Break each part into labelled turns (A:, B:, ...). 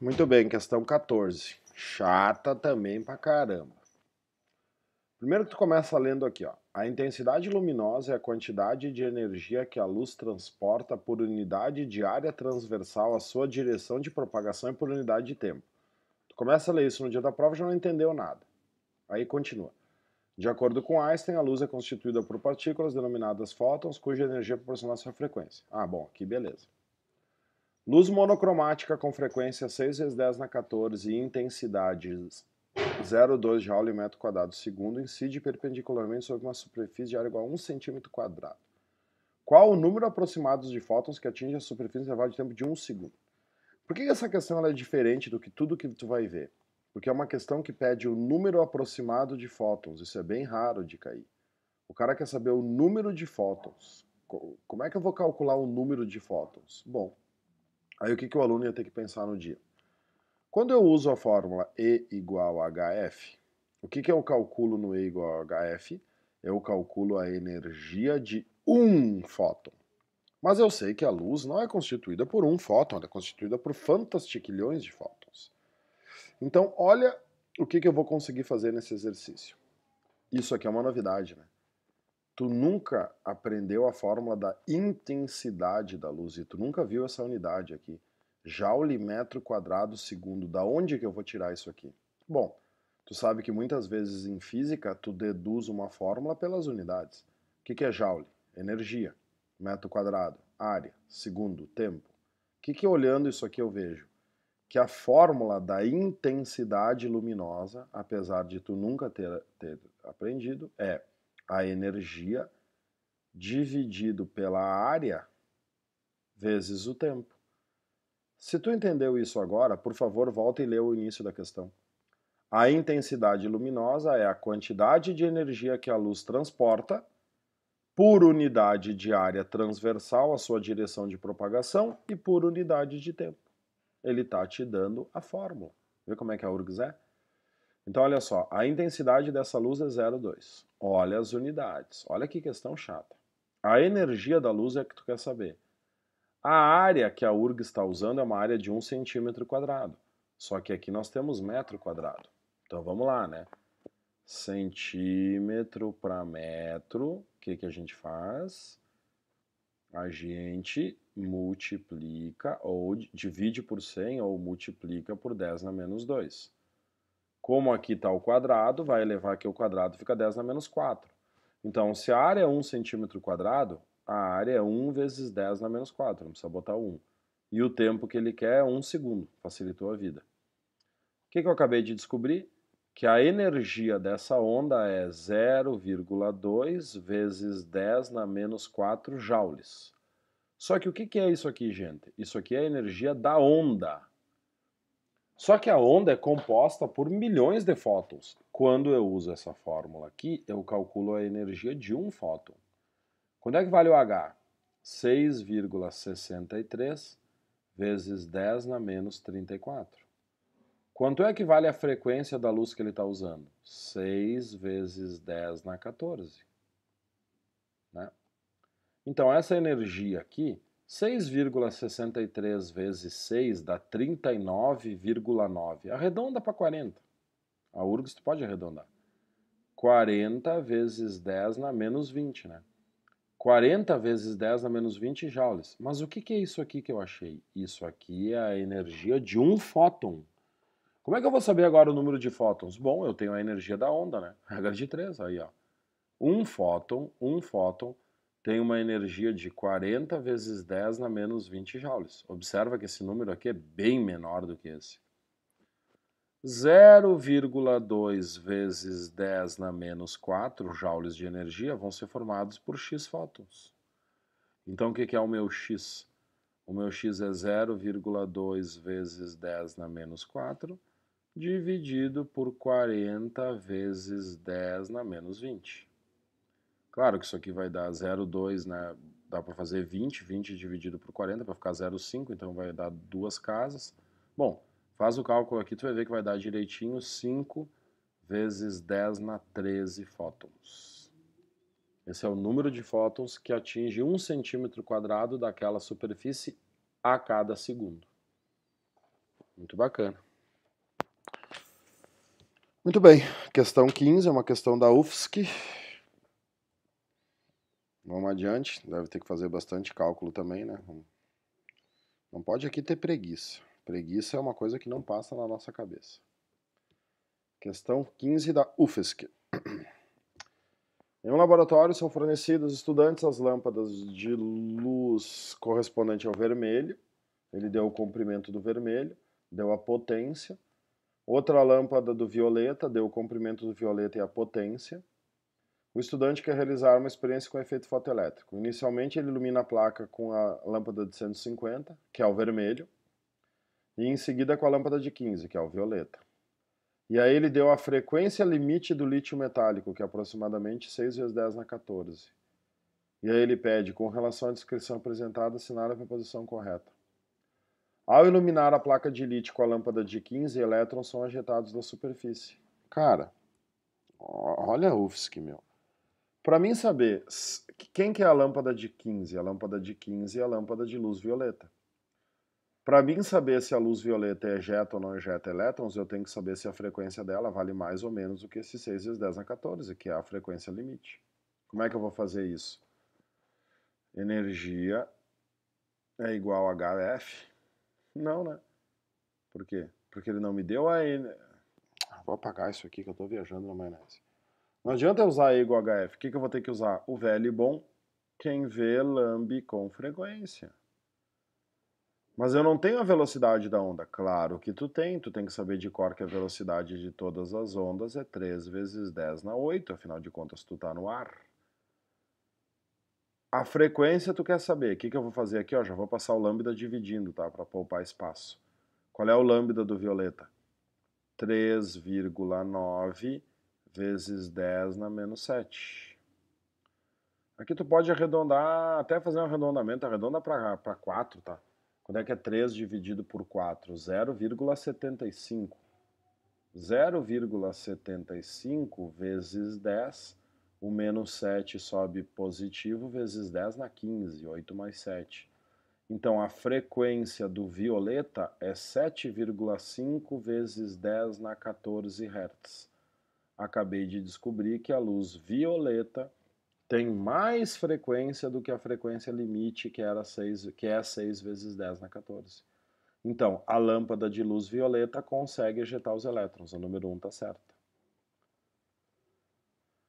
A: Muito bem, questão 14. Chata também pra caramba. Primeiro que tu começa lendo aqui, ó. A intensidade luminosa é a quantidade de energia que a luz transporta por unidade de área transversal à sua direção de propagação e por unidade de tempo. Tu começa a ler isso no dia da prova e já não entendeu nada. Aí continua. De acordo com Einstein, a luz é constituída por partículas denominadas fótons, cuja energia é proporcional à sua frequência. Ah, bom, aqui beleza. Luz monocromática com frequência 6 vezes 10 na 14 e intensidade 0,2 Joule metro quadrado segundo incide perpendicularmente sobre uma superfície de área igual a 1 cm quadrado. Qual o número aproximado de fótons que atinge a superfície em intervalo de tempo de 1 segundo? Por que essa questão é diferente do que tudo que tu vai ver? Porque é uma questão que pede o número aproximado de fótons. Isso é bem raro de cair. O cara quer saber o número de fótons. Como é que eu vou calcular o número de fótons? Bom, Aí o que, que o aluno ia ter que pensar no dia? Quando eu uso a fórmula E igual a HF, o que, que eu calculo no E igual a HF? Eu calculo a energia de um fóton. Mas eu sei que a luz não é constituída por um fóton, ela é constituída por fantastilhões de fótons. Então, olha o que, que eu vou conseguir fazer nesse exercício. Isso aqui é uma novidade, né? tu nunca aprendeu a fórmula da intensidade da luz e tu nunca viu essa unidade aqui. Joule metro quadrado segundo. Da onde que eu vou tirar isso aqui? Bom, tu sabe que muitas vezes em física tu deduz uma fórmula pelas unidades. O que, que é joule? Energia. Metro quadrado. Área. Segundo. Tempo. O que, que olhando isso aqui eu vejo? Que a fórmula da intensidade luminosa, apesar de tu nunca ter, ter aprendido, é a energia dividido pela área vezes o tempo. Se tu entendeu isso agora, por favor, volta e lê o início da questão. A intensidade luminosa é a quantidade de energia que a luz transporta por unidade de área transversal à sua direção de propagação e por unidade de tempo. Ele está te dando a fórmula. Vê como é que a URGS é? Então, olha só, a intensidade dessa luz é 0,2. Olha as unidades. Olha que questão chata. A energia da luz é que tu quer saber. A área que a URG está usando é uma área de 1 centímetro quadrado. Só que aqui nós temos metro quadrado. Então vamos lá, né? Centímetro para metro, o que, que a gente faz? A gente multiplica ou divide por 100 ou multiplica por 10 na menos 2. Como aqui está o quadrado, vai elevar aqui o quadrado, fica 10 na menos 4. Então, se a área é 1 centímetro quadrado, a área é 1 vezes 10 na menos 4, não precisa botar 1. E o tempo que ele quer é 1 segundo, facilitou a vida. O que, que eu acabei de descobrir? Que a energia dessa onda é 0,2 vezes 10 na menos 4 joules. Só que o que, que é isso aqui, gente? Isso aqui é a energia da onda. Só que a onda é composta por milhões de fótons. Quando eu uso essa fórmula aqui, eu calculo a energia de um fóton. Quando é que vale o H? 6,63 vezes 10 na menos 34. Quanto é que vale a frequência da luz que ele está usando? 6 vezes 10 na 14. Né? Então, essa energia aqui 6,63 vezes 6 dá 39,9. Arredonda para 40. A URGS tu pode arredondar. 40 vezes 10 na menos 20, né? 40 vezes 10 na menos 20 joules. Mas o que, que é isso aqui que eu achei? Isso aqui é a energia de um fóton. Como é que eu vou saber agora o número de fótons? Bom, eu tenho a energia da onda, né? Regra de 3, aí ó. Um fóton, um fóton, tem uma energia de 40 vezes 10 na menos 20 joules. Observa que esse número aqui é bem menor do que esse. 0,2 vezes 10 na menos 4 joules de energia vão ser formados por x fótons. Então, o que é o meu x? O meu x é 0,2 vezes 10 na menos 4 dividido por 40 vezes 10 na menos 20. Claro que isso aqui vai dar 0,2, né? Dá para fazer 20, 20 dividido por 40 para ficar 0,5, então vai dar duas casas. Bom, faz o cálculo aqui, tu vai ver que vai dar direitinho 5 vezes 10 na 13 fótons. Esse é o número de fótons que atinge 1 centímetro quadrado daquela superfície a cada segundo. Muito bacana. Muito bem, questão 15 é uma questão da UFSC, Vamos adiante, deve ter que fazer bastante cálculo também, né? Não pode aqui ter preguiça. Preguiça é uma coisa que não passa na nossa cabeça. Questão 15 da UFSC. Em um laboratório são fornecidos estudantes as lâmpadas de luz correspondente ao vermelho. Ele deu o comprimento do vermelho, deu a potência. Outra lâmpada do violeta deu o comprimento do violeta e a potência. O estudante quer realizar uma experiência com efeito fotoelétrico. Inicialmente, ele ilumina a placa com a lâmpada de 150, que é o vermelho, e em seguida com a lâmpada de 15, que é o violeta. E aí ele deu a frequência limite do lítio metálico, que é aproximadamente 6 vezes 10 na 14. E aí ele pede, com relação à descrição apresentada, assinale a preposição correta. Ao iluminar a placa de lítio com a lâmpada de 15, elétrons são agitados da superfície. Cara, olha a UFSC, meu. Para mim saber quem que é a lâmpada de 15, a lâmpada de 15 é a lâmpada de luz violeta. Para mim saber se a luz violeta é ejeta ou não ejeta elétrons, eu tenho que saber se a frequência dela vale mais ou menos do que esse 6 vezes 10 na 14, que é a frequência limite. Como é que eu vou fazer isso? Energia é igual a HF? Não, né? Por quê? Porque ele não me deu a... Ah, vou apagar isso aqui que eu estou viajando na maionese. Não adianta eu usar E igual a HF. O que, que eu vou ter que usar? O velho e bom, quem vê lambe com frequência. Mas eu não tenho a velocidade da onda. Claro que tu tem, tu tem que saber de cor que a velocidade de todas as ondas é 3 vezes 10 na 8, afinal de contas tu tá no ar. A frequência tu quer saber. O que, que eu vou fazer aqui? Ó, já vou passar o lambda dividindo, tá? Para poupar espaço. Qual é o lambda do violeta? 3,9 vezes 10 na menos 7. Aqui tu pode arredondar, até fazer um arredondamento, arredonda para 4, tá? Quando é que é 3 dividido por 4? 0,75. 0,75 vezes 10, o menos 7 sobe positivo, vezes 10 na 15, 8 mais 7. Então a frequência do violeta é 7,5 vezes 10 na 14 Hz acabei de descobrir que a luz violeta tem mais frequência do que a frequência limite, que, era 6, que é 6 vezes 10 na 14. Então, a lâmpada de luz violeta consegue ejetar os elétrons. A número 1 um está certa.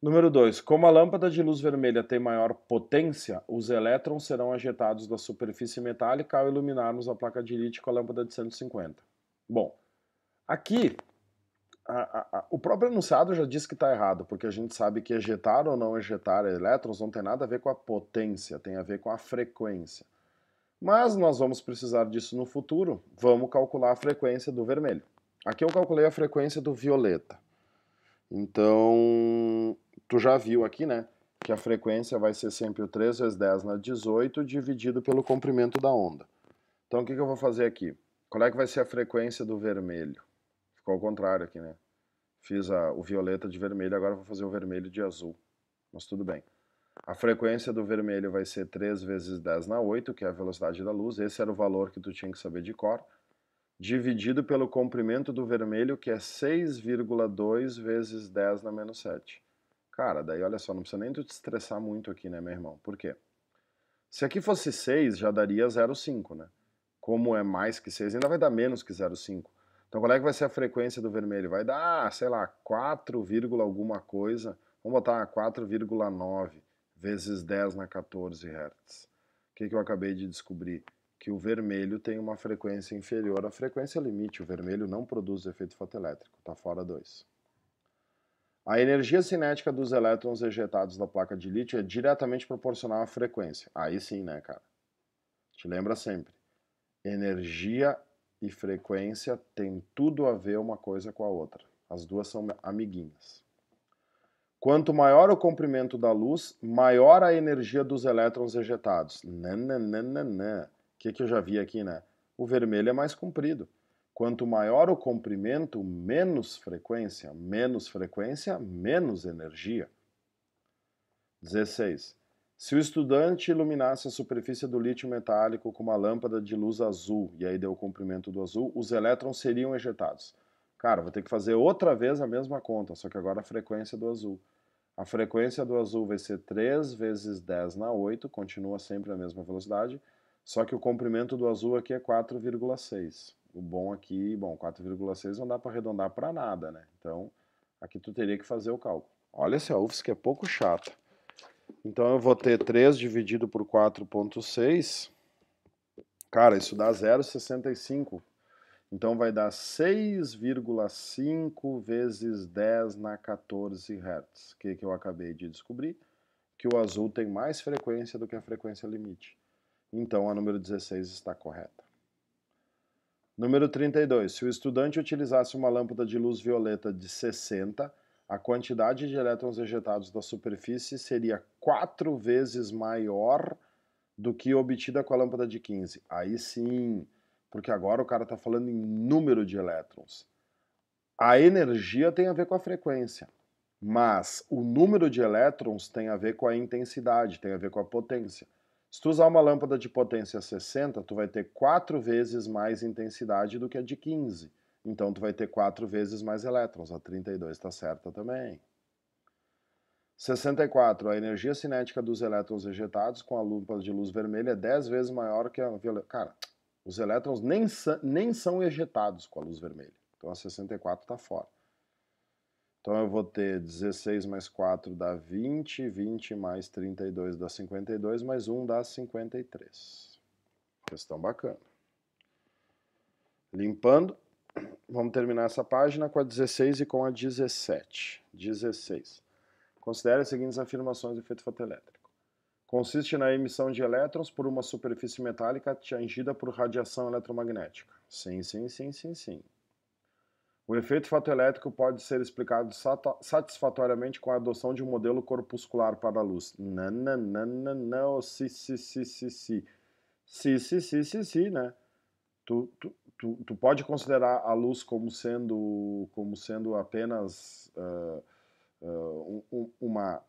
A: Número 2. Como a lâmpada de luz vermelha tem maior potência, os elétrons serão ejetados da superfície metálica ao iluminarmos a placa de lítio com a lâmpada de 150. Bom, aqui a, a, o próprio enunciado já diz que está errado, porque a gente sabe que ejetar ou não ejetar elétrons não tem nada a ver com a potência, tem a ver com a frequência. Mas nós vamos precisar disso no futuro, vamos calcular a frequência do vermelho. Aqui eu calculei a frequência do violeta. Então, tu já viu aqui, né, que a frequência vai ser sempre o 3 vezes 10 na 18 dividido pelo comprimento da onda. Então, o que, que eu vou fazer aqui? Qual é que vai ser a frequência do vermelho? Ficou ao contrário aqui, né? Fiz a, o violeta de vermelho, agora vou fazer o vermelho de azul. Mas tudo bem. A frequência do vermelho vai ser 3 vezes 10 na 8, que é a velocidade da luz. Esse era o valor que tu tinha que saber de cor. Dividido pelo comprimento do vermelho, que é 6,2 vezes 10 na menos 7. Cara, daí olha só, não precisa nem tu te estressar muito aqui, né, meu irmão? Por quê? Se aqui fosse 6, já daria 0,5, né? Como é mais que 6, ainda vai dar menos que 0,5. Então qual é que vai ser a frequência do vermelho? Vai dar, sei lá, 4, alguma coisa. Vamos botar 4,9 vezes 10 na 14 Hz. O que, que eu acabei de descobrir? Que o vermelho tem uma frequência inferior à frequência limite. O vermelho não produz efeito fotoelétrico, está fora 2. A energia cinética dos elétrons ejetados da placa de lítio é diretamente proporcional à frequência. Aí sim, né, cara? Te lembra sempre. Energia e frequência têm tudo a ver uma coisa com a outra. As duas são amiguinhas. Quanto maior o comprimento da luz, maior a energia dos elétrons ejetados. Nananana. Né, né, né, o que, que eu já vi aqui, né? O vermelho é mais comprido. Quanto maior o comprimento, menos frequência. Menos frequência, menos energia. 16. Se o estudante iluminasse a superfície do lítio metálico com uma lâmpada de luz azul, e aí deu o comprimento do azul, os elétrons seriam ejetados. Cara, vou ter que fazer outra vez a mesma conta, só que agora a frequência do azul. A frequência do azul vai ser 3 vezes 10 na 8, continua sempre a mesma velocidade, só que o comprimento do azul aqui é 4,6. O bom aqui, bom, 4,6 não dá para arredondar para nada, né? Então, aqui tu teria que fazer o cálculo. Olha, se a UFSC é pouco chata. Então eu vou ter 3 dividido por 4.6. Cara, isso dá 0,65. Então vai dar 6,5 vezes 10 na 14 Hz, que, que eu acabei de descobrir, que o azul tem mais frequência do que a frequência limite. Então a número 16 está correta. Número 32. Se o estudante utilizasse uma lâmpada de luz violeta de 60 a quantidade de elétrons ejetados da superfície seria quatro vezes maior do que obtida com a lâmpada de 15. Aí sim, porque agora o cara está falando em número de elétrons. A energia tem a ver com a frequência, mas o número de elétrons tem a ver com a intensidade, tem a ver com a potência. Se tu usar uma lâmpada de potência 60, tu vai ter quatro vezes mais intensidade do que a de 15. Então tu vai ter 4 vezes mais elétrons, a 32 está certa também. 64. A energia cinética dos elétrons ejetados com a lupa de luz vermelha é 10 vezes maior que a violeta. Cara, os elétrons nem, nem são ejetados com a luz vermelha. Então a 64 está fora. Então eu vou ter 16 mais 4 dá 20, 20 mais 32 dá 52, mais 1 dá 53. Questão bacana. Limpando, Vamos terminar essa página com a 16 e com a 17. 16. Considere as seguintes afirmações do efeito fotoelétrico. Consiste na emissão de elétrons por uma superfície metálica atingida por radiação eletromagnética. Sim, sim, sim, sim, sim. O efeito fotoelétrico pode ser explicado satisfatoriamente com a adoção de um modelo corpuscular para a luz. Não, não, não, não, não, oh, si, si, si, si, si. Si, si, si, si, si, né? Tu, tu, tu, tu pode considerar a luz como sendo, como sendo apenas uh, uh, um, uma,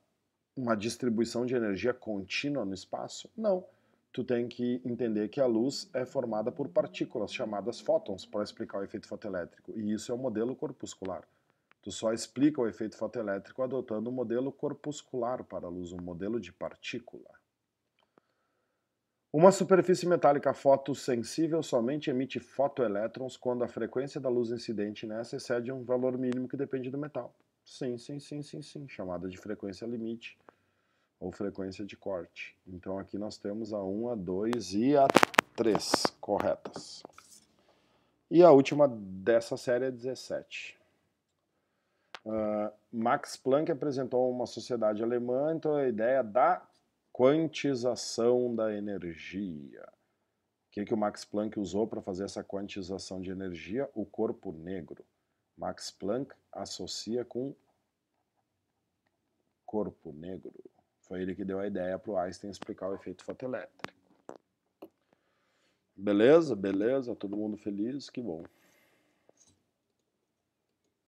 A: uma distribuição de energia contínua no espaço? Não. Tu tem que entender que a luz é formada por partículas chamadas fótons para explicar o efeito fotoelétrico. E isso é o modelo corpuscular. Tu só explica o efeito fotoelétrico adotando um modelo corpuscular para a luz, um modelo de partícula. Uma superfície metálica fotossensível somente emite fotoelétrons quando a frequência da luz incidente nessa excede um valor mínimo que depende do metal. Sim, sim, sim, sim, sim, chamada de frequência limite ou frequência de corte. Então aqui nós temos a 1, a 2 e a 3 corretas. E a última dessa série é 17. Uh, ah, Max Planck apresentou uma sociedade alemã, então a ideia da quantização da energia. O que, que o Max Planck usou para fazer essa quantização de energia? O corpo negro. Max Planck associa com corpo negro. Foi ele que deu a ideia para o Einstein explicar o efeito fotoelétrico. Beleza? Beleza? Todo mundo feliz? Que bom.